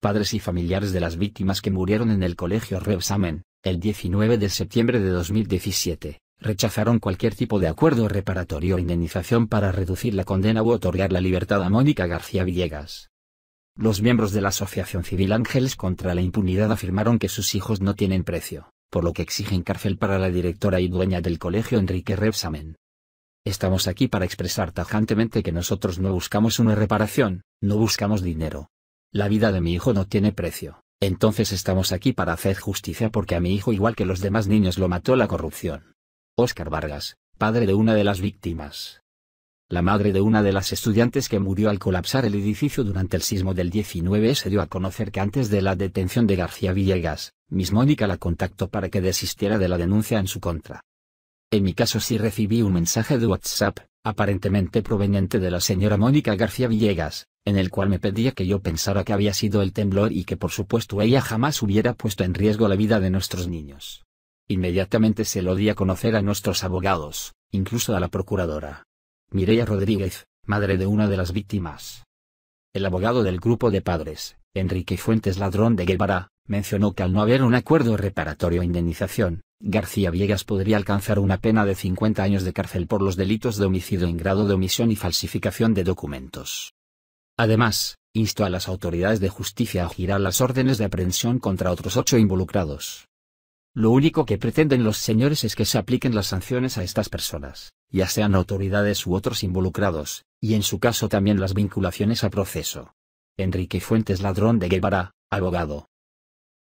padres y familiares de las víctimas que murieron en el colegio Rebsamen, el 19 de septiembre de 2017, rechazaron cualquier tipo de acuerdo reparatorio o indemnización para reducir la condena u otorgar la libertad a Mónica García Villegas. Los miembros de la Asociación Civil Ángeles contra la Impunidad afirmaron que sus hijos no tienen precio, por lo que exigen cárcel para la directora y dueña del colegio Enrique Rebsamen. Estamos aquí para expresar tajantemente que nosotros no buscamos una reparación, no buscamos dinero, la vida de mi hijo no tiene precio. Entonces estamos aquí para hacer justicia porque a mi hijo igual que los demás niños lo mató la corrupción. Óscar Vargas, padre de una de las víctimas. La madre de una de las estudiantes que murió al colapsar el edificio durante el sismo del 19 se dio a conocer que antes de la detención de García Villegas, Miss Mónica la contactó para que desistiera de la denuncia en su contra. En mi caso sí recibí un mensaje de WhatsApp, aparentemente proveniente de la señora Mónica García Villegas, en el cual me pedía que yo pensara que había sido el temblor y que por supuesto ella jamás hubiera puesto en riesgo la vida de nuestros niños. Inmediatamente se lo di a conocer a nuestros abogados, incluso a la procuradora. Mireia Rodríguez, madre de una de las víctimas. El abogado del grupo de padres, Enrique Fuentes Ladrón de Guevara, mencionó que al no haber un acuerdo reparatorio o indemnización, García Viegas podría alcanzar una pena de 50 años de cárcel por los delitos de homicidio en grado de omisión y falsificación de documentos. Además, insto a las autoridades de justicia a girar las órdenes de aprehensión contra otros ocho involucrados. Lo único que pretenden los señores es que se apliquen las sanciones a estas personas, ya sean autoridades u otros involucrados, y en su caso también las vinculaciones a proceso. Enrique Fuentes Ladrón de Guevara, abogado.